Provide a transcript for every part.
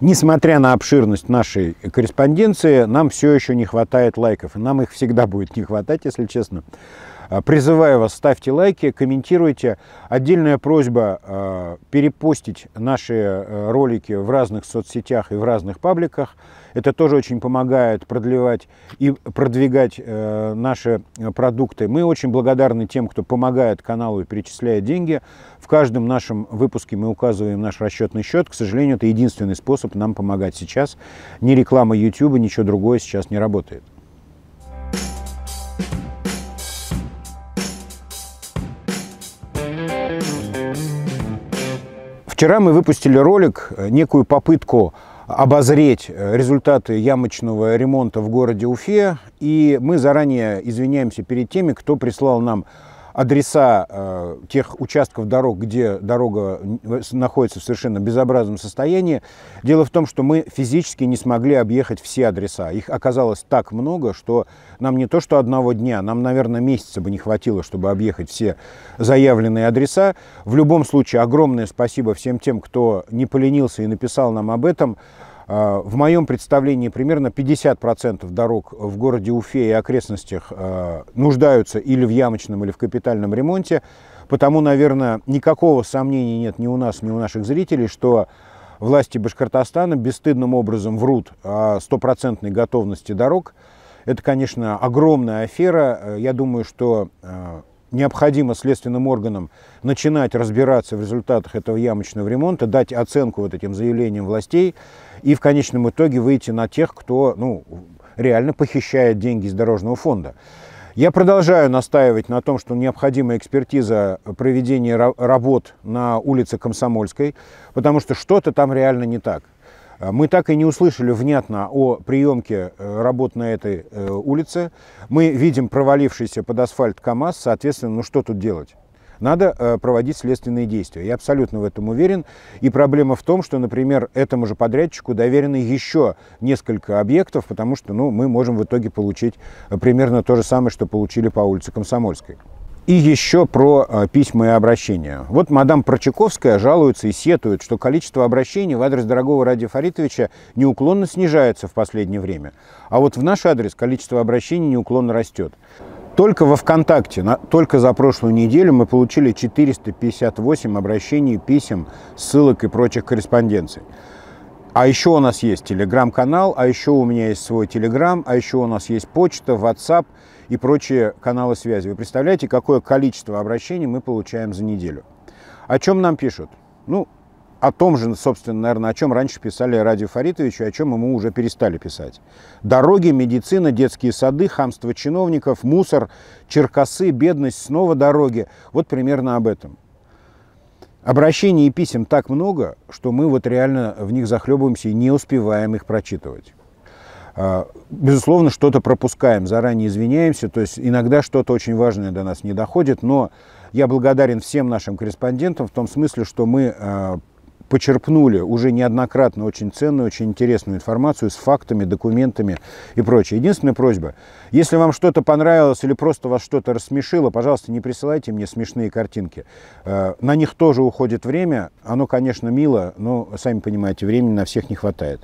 Несмотря на обширность нашей корреспонденции, нам все еще не хватает лайков. И нам их всегда будет не хватать, если честно. А, призываю вас, ставьте лайки, комментируйте. Отдельная просьба а, перепостить наши э, ролики в разных соцсетях и в разных пабликах. Это тоже очень помогает продлевать и продвигать э, наши э, продукты. Мы очень благодарны тем, кто помогает каналу и перечисляет деньги. В каждом нашем выпуске мы указываем наш расчетный счет. К сожалению, это единственный способ нам помогать сейчас. Ни реклама YouTube, ничего другое сейчас не работает. Вчера мы выпустили ролик, э, некую попытку обозреть э, результаты ямочного ремонта в городе Уфе. И мы заранее извиняемся перед теми, кто прислал нам адреса э, тех участков дорог, где дорога находится в совершенно безобразном состоянии. Дело в том, что мы физически не смогли объехать все адреса. Их оказалось так много, что нам не то что одного дня, нам, наверное, месяца бы не хватило, чтобы объехать все заявленные адреса. В любом случае, огромное спасибо всем тем, кто не поленился и написал нам об этом. А, в моем представлении примерно 50% дорог в городе Уфе и окрестностях а, нуждаются или в ямочном, или в капитальном ремонте. Потому, наверное, никакого сомнения нет ни у нас, ни у наших зрителей, что власти Башкортостана бесстыдным образом врут о стопроцентной готовности дорог. Это, конечно, огромная афера. Я думаю, что а, необходимо следственным органам начинать разбираться в результатах этого ямочного ремонта, дать оценку вот этим заявлениям властей и в конечном итоге выйти на тех, кто ну, реально похищает деньги из дорожного фонда. Я продолжаю настаивать на том, что необходима экспертиза проведения работ на улице Комсомольской, потому что что-то там реально не так. А мы так и не услышали внятно о приемке э, работ на этой э, улице. Мы видим провалившийся под асфальт КАМАЗ, соответственно, ну что тут делать? Надо э, проводить следственные действия. Я абсолютно в этом уверен. И проблема в том, что, например, этому же подрядчику доверены еще несколько объектов, потому что ну, мы можем в итоге получить примерно то же самое, что получили по улице Комсомольской. И еще про э, письма и обращения. Вот мадам Прочаковская жалуется и сетует, что количество обращений в адрес дорогого Ради Фаритовича неуклонно снижается в последнее время. А вот в наш адрес количество обращений неуклонно растет. Только во ВКонтакте, на, только за прошлую неделю мы получили 458 обращений, писем, ссылок и прочих корреспонденций. А еще у нас есть телеграм-канал, а еще у меня есть свой телеграм, а еще у нас есть почта, WhatsApp – и прочие каналы связи. Вы представляете, какое количество обращений мы получаем за неделю? О чем нам пишут? Ну, о том же, собственно, наверное, о чем раньше писали Радио Фаритовичу, о чем ему уже перестали писать. Дороги, медицина, детские сады, хамство чиновников, мусор, черкасы, бедность, снова дороги. Вот примерно об этом. Обращений и писем так много, что мы вот реально в них захлебываемся и не успеваем их прочитывать. А, безусловно, что-то пропускаем, заранее извиняемся, то есть иногда что-то очень важное до нас не доходит, но я благодарен всем нашим корреспондентам в том смысле, что мы а, почерпнули уже неоднократно очень ценную, очень интересную информацию с фактами, документами и прочее. Единственная просьба, если вам что-то понравилось или просто вас что-то рассмешило, пожалуйста, не присылайте мне смешные картинки. А, на них тоже уходит время, оно, конечно, мило, но, сами понимаете, времени на всех не хватает.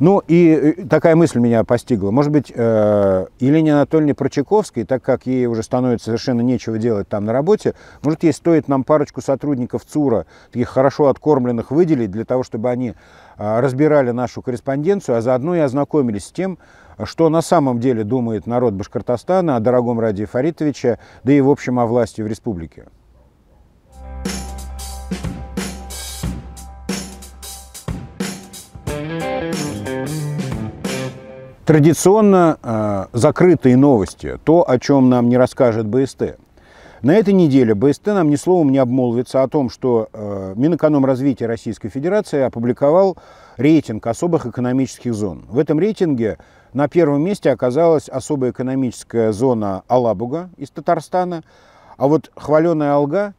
Ну и э, такая мысль меня постигла. Может быть, э, Елене Анатольевне Прочаковской, так как ей уже становится совершенно нечего делать там на работе, может, ей стоит нам парочку сотрудников ЦУРа, таких хорошо откормленных, выделить для того, чтобы они а, разбирали нашу корреспонденцию, а заодно и ознакомились с тем, что на самом деле думает народ Башкортостана о дорогом Раде Фаритовиче, да и, в общем, о власти в республике. Традиционно э, закрытые новости, то, о чем нам не расскажет БСТ. На этой неделе БСТ нам ни словом не обмолвится о том, что э, Минэкономразвитие Российской Федерации опубликовал рейтинг особых экономических зон. В этом рейтинге на первом месте оказалась особая экономическая зона Алабуга из Татарстана, а вот хваленая Алга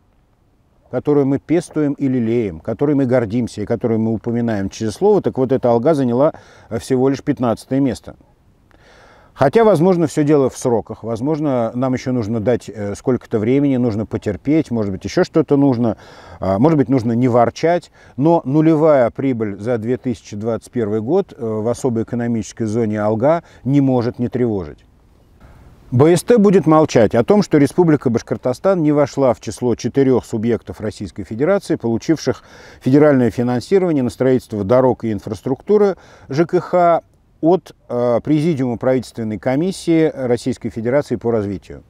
которую мы пестуем и лелеем, которой мы гордимся и которую мы упоминаем через слово, так вот эта алга заняла э, всего лишь 15 место. Хотя, возможно, все дело в сроках, возможно, нам еще нужно дать э, сколько-то времени, нужно потерпеть, может быть, еще что-то нужно, а, может быть, нужно не ворчать, но нулевая прибыль за 2021 год э, в особой экономической зоне Алга не может не тревожить. БСТ будет молчать о том, что Республика Башкортостан не вошла в число четырех субъектов Российской Федерации, получивших федеральное финансирование на строительство дорог и инфраструктуры ЖКХ от э, Президиума правительственной комиссии Российской Федерации по развитию.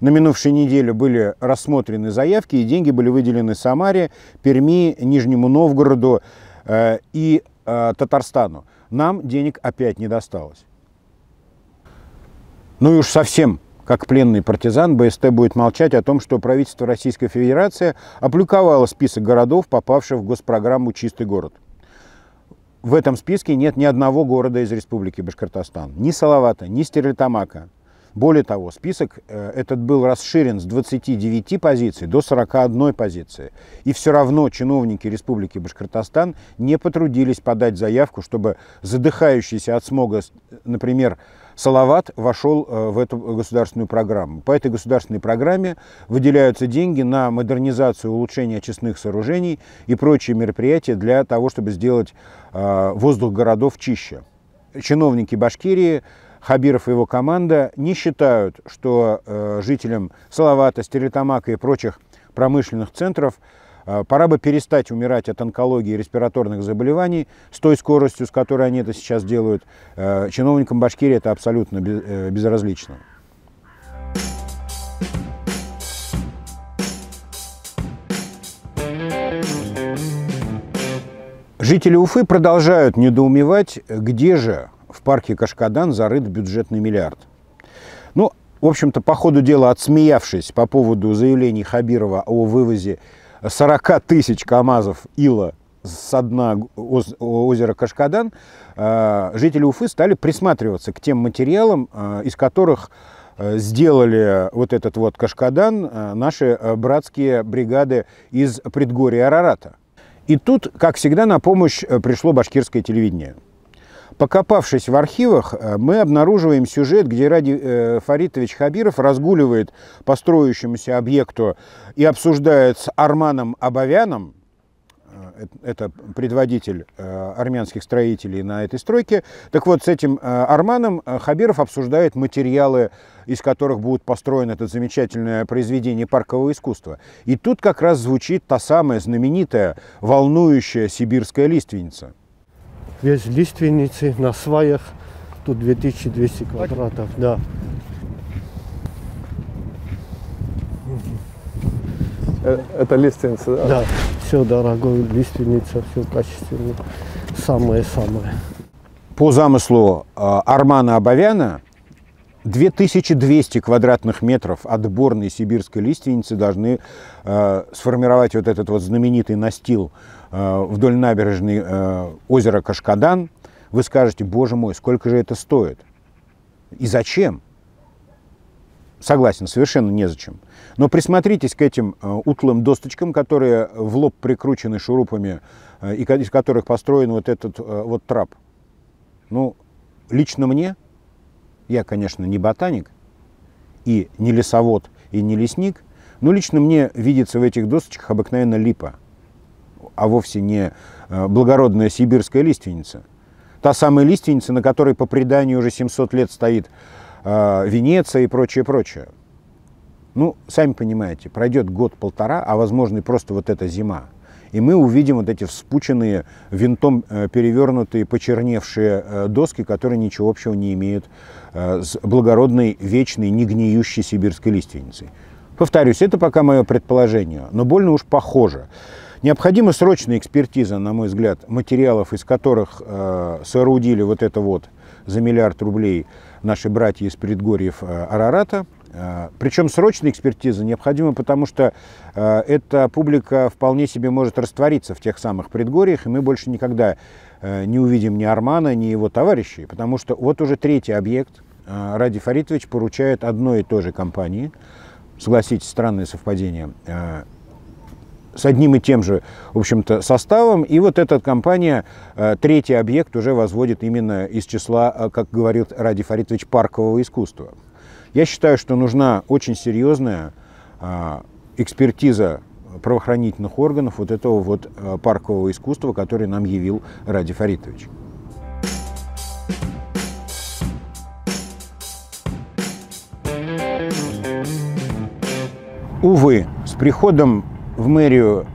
На минувшей неделе были рассмотрены заявки, и деньги были выделены Самаре, Перми, Нижнему Новгороду э, и э, Татарстану. Нам денег опять не досталось. Ну и уж совсем как пленный партизан, БСТ будет молчать о том, что правительство Российской Федерации опубликовало список городов, попавших в госпрограмму «Чистый город». В этом списке нет ни одного города из Республики Башкортостан. Ни Салавата, ни Стерлитамака. Более того, список э, этот был расширен с 29 позиций до 41 позиции. И все равно чиновники Республики Башкортостан не потрудились подать заявку, чтобы задыхающийся от смога, например, Салават вошел э, в эту государственную программу. По этой государственной программе выделяются деньги на модернизацию, улучшение очистных сооружений и прочие мероприятия для того, чтобы сделать э, воздух городов чище. Чиновники Башкирии Хабиров и его команда не считают, что э, жителям Салавата, Стерлитамака и прочих промышленных центров – а, пора бы перестать умирать от онкологии и респираторных заболеваний с той скоростью, с которой они это сейчас делают. А, чиновникам Башкирии это абсолютно э, безразлично. Жители Уфы продолжают недоумевать, где же в парке Кашкадан зарыт бюджетный миллиард. Ну, в общем-то, по ходу дела, отсмеявшись по поводу заявлений Хабирова о вывозе 40 тысяч КАМАЗов ила с дна озера Кашкадан, э, жители Уфы стали присматриваться к тем материалам, э, из которых э, сделали вот этот вот Кашкадан наши братские бригады из предгорья Арарата. И тут, как всегда, на помощь пришло башкирское телевидение. Покопавшись в архивах, э, мы обнаруживаем сюжет, где Ради э, Фаритович Хабиров разгуливает по строящемуся объекту и обсуждает с Арманом Абовяном, э, это предводитель армянских строителей на этой стройке. Так вот, с этим Арманом Хабиров обсуждает материалы, из которых будет построено это замечательное произведение паркового искусства. И тут как раз звучит та самая знаменитая волнующая сибирская лиственница – Весь лиственницы на сваях. Тут 2200 квадратов, да. Э, это лиственница, да? Да, все дорогое, лиственница, все качественное, Самое-самое. По замыслу э, Армана Абовяна 2200 квадратных метров отборной сибирской лиственницы должны э, сформировать вот этот вот знаменитый настил э, вдоль набережной э, озера Кашкадан. Вы скажете, боже мой, сколько же это стоит? И зачем? Согласен, совершенно незачем. Но присмотритесь к этим э, утлым досточкам, которые в лоб прикручены шурупами, э, и из которых построен вот этот э, вот трап. Ну, лично мне я, конечно, не ботаник, и не лесовод, и не лесник, но лично мне видится в этих досочках обыкновенно липа, а вовсе не э, благородная сибирская лиственница. Та самая лиственница, на которой по преданию уже 700 лет стоит э, Венеция и прочее, прочее. Ну, сами понимаете, пройдет год-полтора, а возможно и просто вот эта зима и мы увидим вот эти вспученные, винтом э, перевернутые, почерневшие э, доски, которые ничего общего не имеют э, с благородной, вечной, негниющей сибирской лиственницей. Повторюсь, это пока мое предположение, но больно уж похоже. Необходима срочная экспертиза, на мой взгляд, материалов, из которых э, соорудили вот это вот за миллиард рублей наши братья из предгорьев э, Арарата – а, Причем срочная экспертиза необходима, потому что а, эта публика вполне себе может раствориться в тех самых предгорьях, и мы больше никогда а, не увидим ни Армана, ни его товарищей, потому что вот уже третий объект Ради Фаритович поручает одной и той же компании, согласитесь, странное совпадение, с одним и тем же, в общем-то, составом. И вот эта компания, третий объект, уже возводит именно из числа, как говорил Ради Фаритович, паркового искусства. Я считаю, что нужна очень серьезная а, экспертиза правоохранительных органов вот этого вот а, паркового искусства, который нам явил Ради Фаритович. Увы, с приходом в мэрию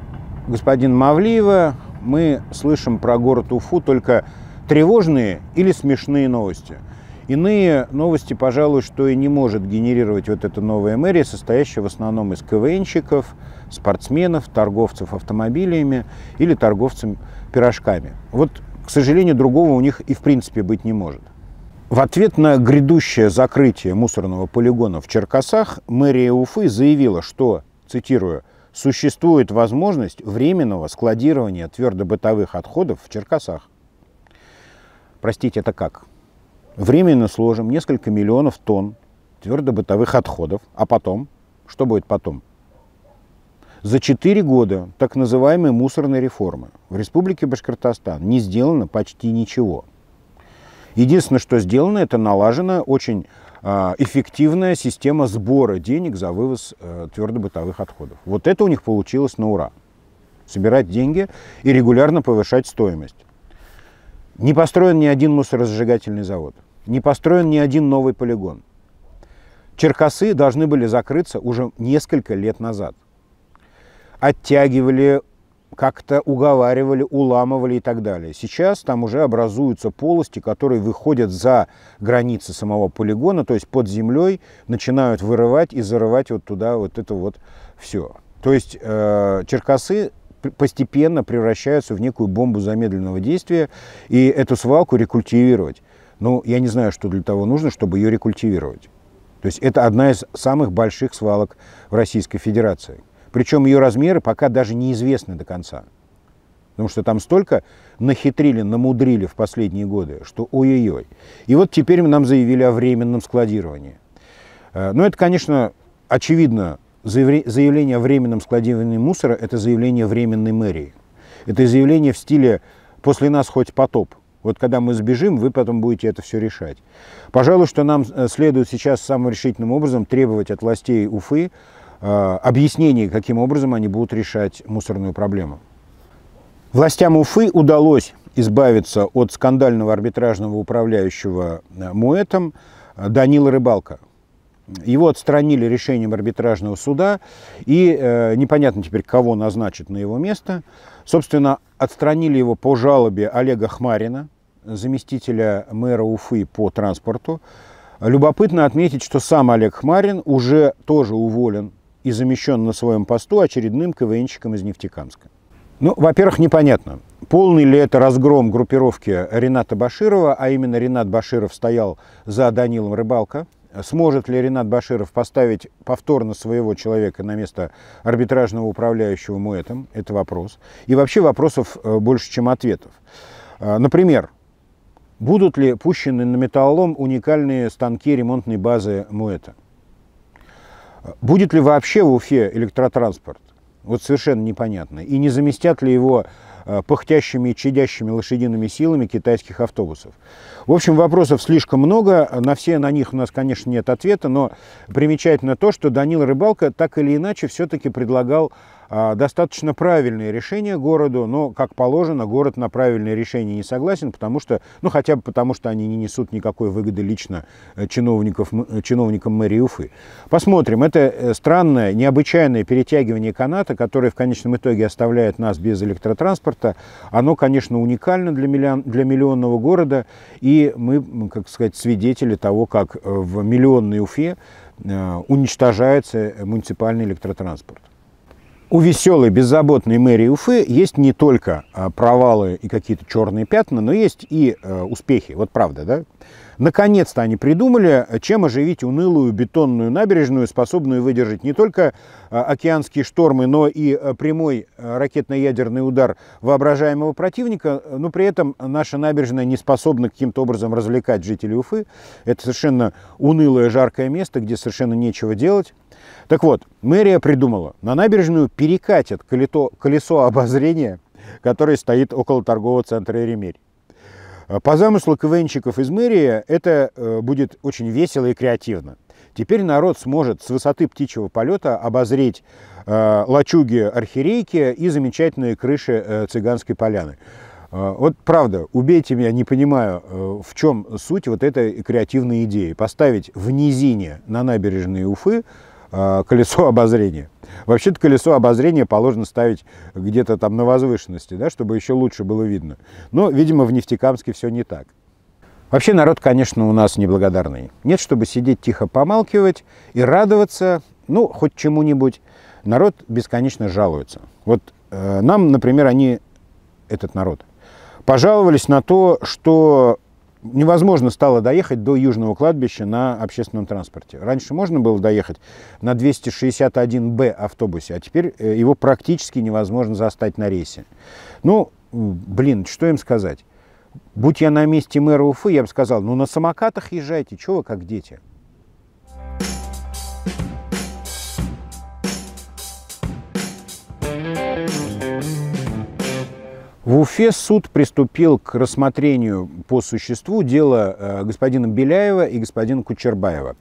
господина Мавлиева мы слышим про город Уфу только тревожные или смешные новости – Иные новости, пожалуй, что и не может генерировать вот эта новая мэрия, состоящая в основном из КВНщиков, спортсменов, торговцев автомобилями или торговцев пирожками. Вот, к сожалению, другого у них и в принципе быть не может. В ответ на грядущее закрытие мусорного полигона в Черкасах мэрия Уфы заявила, что, цитирую, «существует возможность временного складирования твердобытовых отходов в Черкасах». Простите, это как? временно сложим несколько миллионов тонн твердобытовых отходов, а потом, что будет потом? За четыре года так называемой мусорной реформы в Республике Башкортостан не сделано почти ничего. Единственное, что сделано, это налажена очень а, эффективная система сбора денег за вывоз э, твердобытовых отходов. Вот это у них получилось на ура. Собирать деньги и регулярно повышать стоимость. Не построен ни один мусоросжигательный завод не построен ни один новый полигон. Черкасы должны были закрыться уже несколько лет назад. Оттягивали, как-то уговаривали, уламывали и так далее. Сейчас там уже образуются полости, которые выходят за границы самого полигона, то есть под землей начинают вырывать и зарывать вот туда вот это вот все. То есть э, черкасы постепенно превращаются в некую бомбу замедленного действия, и эту свалку рекультивировать ну, я не знаю, что для того нужно, чтобы ее рекультивировать. То есть это одна из самых больших свалок в Российской Федерации. Причем ее размеры пока даже неизвестны до конца. Потому что там столько нахитрили, намудрили в последние годы, что ой-ой-ой. И вот теперь нам заявили о временном складировании. Э, Но ну, это, конечно, очевидно, заявление о временном складировании мусора – это заявление временной мэрии. Это заявление в стиле «после нас хоть потоп». Вот когда мы сбежим, вы потом будете это все решать. Пожалуй, что нам э, следует сейчас самым решительным образом требовать от властей Уфы э, объяснений, каким образом они будут решать мусорную проблему. Властям Уфы удалось избавиться от скандального арбитражного управляющего э, МУЭТом э, Данила Рыбалка. Его отстранили решением арбитражного суда, и э, непонятно теперь, кого назначат на его место. Собственно, отстранили его по жалобе Олега Хмарина, заместителя мэра Уфы по транспорту. Любопытно отметить, что сам Олег Хмарин уже тоже уволен и замещен на своем посту очередным КВНщиком из Нефтекамска. Ну, во-первых, непонятно, полный ли это разгром группировки Рената Баширова, а именно Ренат Баширов стоял за Данилом Рыбалко – Сможет ли Ренат Баширов поставить повторно своего человека на место арбитражного управляющего МУЭТом? Это вопрос. И вообще вопросов э, больше, чем ответов. А, например, будут ли пущены на металлолом уникальные станки ремонтной базы МУЭТа? Будет ли вообще в Уфе электротранспорт? Вот совершенно непонятно. И не заместят ли его Э, пыхтящими и чадящими лошадиными силами китайских автобусов. В общем, вопросов слишком много, на все на них у нас, конечно, нет ответа, но примечательно то, что Данил Рыбалка так или иначе все-таки предлагал а, достаточно правильное решение городу, но, как положено, город на правильное решение не согласен, потому что, ну, хотя бы потому, что они не несут никакой выгоды лично э, чиновников, э, чиновникам мэрии Уфы. Посмотрим. Это э, странное, необычайное перетягивание каната, которое в конечном итоге оставляет нас без электротранспорта. Оно, конечно, уникально для, миллион, для миллионного города, и мы, как сказать, свидетели того, как в миллионной Уфе уничтожается муниципальный электротранспорт у веселой, беззаботной мэрии Уфы есть не только а, провалы и какие-то черные пятна, но есть и э, успехи. Вот правда, да? Наконец-то они придумали, чем оживить унылую бетонную набережную, способную выдержать не только э, океанские штормы, но и э, прямой э, ракетно-ядерный удар воображаемого противника, но при этом наша набережная не способна каким-то образом развлекать жителей Уфы. Это совершенно унылое, жаркое место, где совершенно нечего делать. Так вот, мэрия придумала, на набережную перекатят колесо обозрения, которое стоит около торгового центра Эремерь. Э, по замыслу КВНщиков из мэрии это э, будет очень весело и креативно. Теперь народ сможет с высоты птичьего полета обозреть э, лачуги архирейки и замечательные крыши э, цыганской поляны. Э, вот правда, убейте меня, не понимаю, э, в чем суть вот этой креативной идеи. Поставить в низине на набережные Уфы э, колесо обозрения. Вообще-то колесо обозрения положено ставить где-то там на возвышенности, да, чтобы еще лучше было видно. Но, видимо, в Нефтекамске все не так. Вообще народ, конечно, у нас неблагодарный. Нет, чтобы сидеть тихо помалкивать и радоваться, ну, хоть чему-нибудь. Народ бесконечно жалуется. Вот э, нам, например, они, этот народ, пожаловались на то, что невозможно стало доехать до Южного кладбища на общественном транспорте. Раньше можно было доехать на 261Б автобусе, а теперь э, его практически невозможно застать на рейсе. Ну, блин, что им сказать? Будь я на месте мэра Уфы, я бы сказал, ну на самокатах езжайте, чего вы как дети? В Уфе суд приступил к рассмотрению по существу дела э, господина Беляева и господина Кучербаева.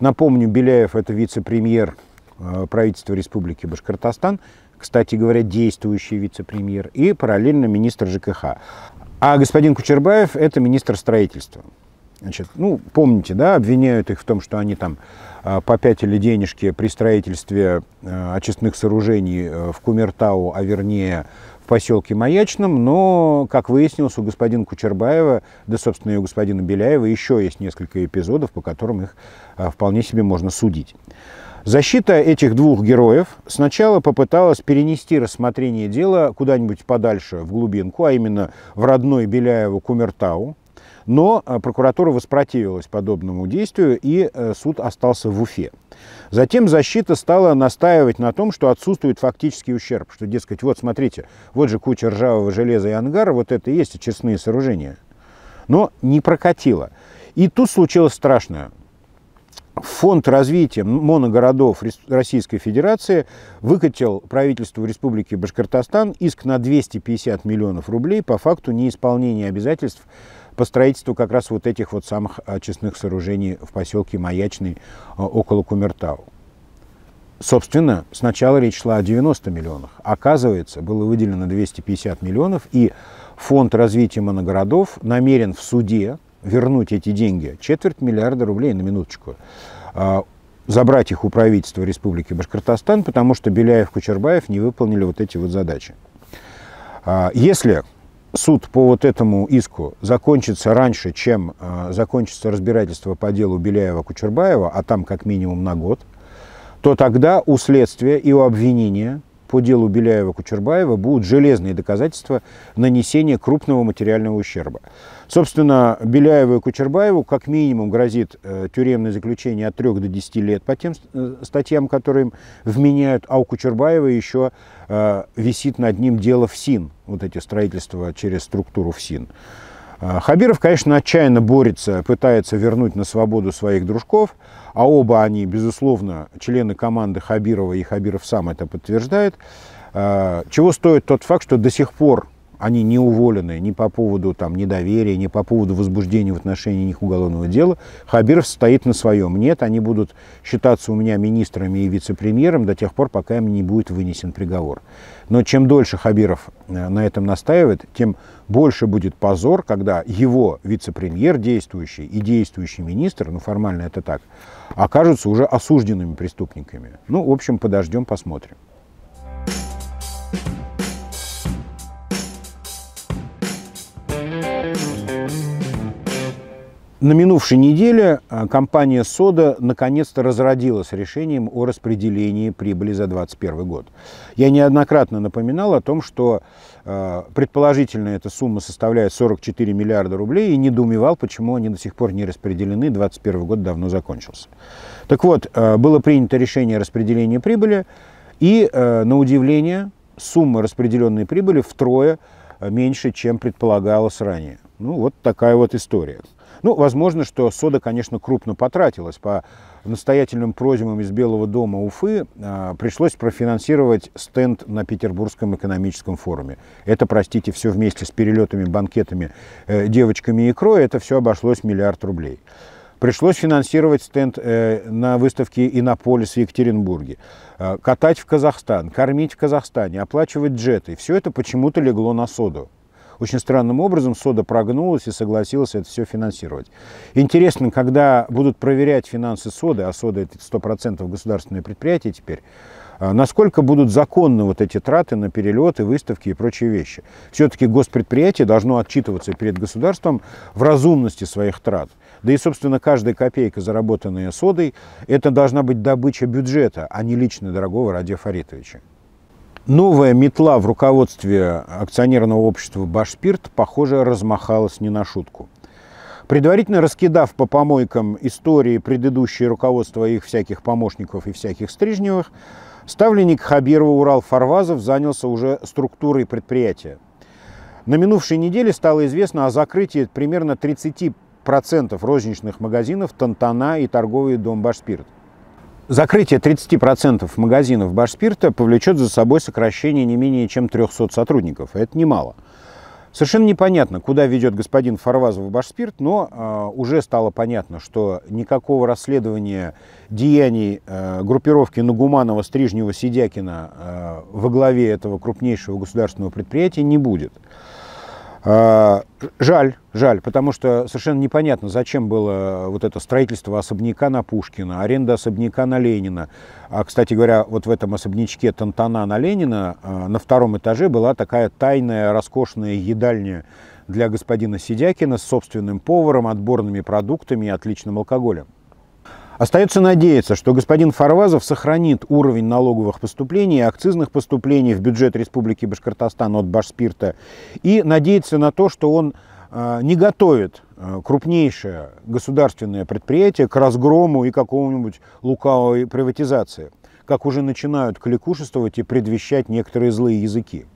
Напомню, Беляев – это вице-премьер э, правительства Республики Башкортостан, кстати говоря, действующий вице-премьер, и параллельно министр ЖКХ. А господин Кучербаев – это министр строительства. Значит, ну, помните, да, обвиняют их в том, что они там э, попятили денежки при строительстве очистных сооружений в Кумертау, а вернее в поселке Маячном, но, как выяснилось, у господина Кучербаева, да, собственно, и у господина Беляева еще есть несколько эпизодов, по которым их а, вполне себе можно судить. Защита этих двух героев сначала попыталась перенести рассмотрение дела куда-нибудь подальше, в глубинку, а именно в родной Беляеву Кумертау, но э, прокуратура воспротивилась подобному действию, и э, суд остался в Уфе. Затем защита стала настаивать на том, что отсутствует фактический ущерб, что, дескать, вот смотрите, вот же куча ржавого железа и ангара, вот это и есть очистные сооружения. Но не прокатило. И тут случилось страшное. Фонд развития моногородов Российской Федерации выкатил правительству Республики Башкортостан иск на 250 миллионов рублей по факту неисполнения обязательств по строительству как раз вот этих вот самых очистных а, сооружений в поселке Маячный а, около Кумертау. Собственно, сначала речь шла о 90 миллионах. Оказывается, было выделено 250 миллионов, и фонд развития моногородов намерен в суде вернуть эти деньги, четверть миллиарда рублей на минуточку, а, забрать их у правительства Республики Башкортостан, потому что Беляев, и Кучербаев не выполнили вот эти вот задачи. Если суд по вот этому иску закончится раньше, чем э, закончится разбирательство по делу Беляева-Кучербаева, а там как минимум на год, то тогда у следствия и у обвинения – по делу Беляева-Кучербаева будут железные доказательства нанесения крупного материального ущерба. Собственно, Беляеву и Кучербаеву как минимум грозит э, тюремное заключение от 3 до 10 лет по тем э, статьям, которые им вменяют, а у Кучербаева еще э, висит над ним дело в СИН, вот эти строительства через структуру в СИН. А, Хабиров, конечно, отчаянно борется, пытается вернуть на свободу своих дружков, а оба они, безусловно, члены команды Хабирова, и Хабиров сам это подтверждает. А, чего стоит тот факт, что до сих пор они не уволены ни по поводу там, недоверия, ни по поводу возбуждения в отношении них уголовного дела. Хабиров стоит на своем. Нет, они будут считаться у меня министрами и вице-премьером до тех пор, пока им не будет вынесен приговор. Но чем дольше Хабиров э, на этом настаивает, тем больше будет позор, когда его вице-премьер действующий и действующий министр, ну формально это так, окажутся уже осужденными преступниками. Ну, в общем, подождем, посмотрим. Thank you На минувшей неделе а, компания «Сода» наконец-то разродилась решением о распределении прибыли за 2021 год. Я неоднократно напоминал о том, что а, предположительно эта сумма составляет 44 миллиарда рублей и недоумевал, почему они до сих пор не распределены, 2021 год давно закончился. Так вот, а, было принято решение о распределении прибыли, и, на удивление, сумма распределенной прибыли втрое меньше, чем предполагалось ранее. Ну, вот такая вот история. Ну, возможно, что сода, конечно, крупно потратилась. По настоятельным просьбам из Белого дома Уфы э, пришлось профинансировать стенд на Петербургском экономическом форуме. Это, простите, все вместе с перелетами, банкетами, э, девочками и икрой, это все обошлось миллиард рублей. Пришлось финансировать стенд э, на выставке «Иннополис» в Екатеринбурге, э, катать в Казахстан, кормить в Казахстане, оплачивать джеты. Все это почему-то легло на соду. Очень странным образом Сода прогнулась и согласилась это все финансировать. Интересно, когда будут проверять финансы СОДА, а Сода это 100% государственное предприятие теперь, а, насколько будут законны вот эти траты на перелеты, выставки и прочие вещи. Все-таки госпредприятие должно отчитываться перед государством в разумности своих трат. Да и, собственно, каждая копейка, заработанная содой, это должна быть добыча бюджета, а не лично дорогого Радия Фаритовича. Новая метла в руководстве акционерного общества «Башспирт», похоже, размахалась не на шутку. Предварительно раскидав по помойкам истории предыдущее руководство их всяких помощников и всяких стрижневых, ставленник Хабирова Урал Фарвазов занялся уже структурой предприятия. На минувшей неделе стало известно о закрытии примерно 30% розничных магазинов «Тантана» и торговый дом «Башспирт». Закрытие 30% магазинов Башспирта повлечет за собой сокращение не менее чем 300 сотрудников. Это немало. Совершенно непонятно, куда ведет господин Фарвазов Башспирт, но э, уже стало понятно, что никакого расследования деяний э, группировки Нагуманова, Стрижнего, Сидякина э, во главе этого крупнейшего государственного предприятия не будет. А, жаль, жаль, потому что совершенно непонятно, зачем было вот это строительство особняка на Пушкина, аренда особняка на Ленина. А, кстати говоря, вот в этом особнячке Тантана на Ленина а, на втором этаже была такая тайная роскошная едальня для господина Сидякина с собственным поваром, отборными продуктами и отличным алкоголем. Остается надеяться, что господин Фарвазов сохранит уровень налоговых поступлений и акцизных поступлений в бюджет Республики Башкортостан от Башспирта и надеяться на то, что он э, не готовит э, крупнейшее государственное предприятие к разгрому и какому-нибудь лукавой приватизации, как уже начинают кликушествовать и предвещать некоторые злые языки.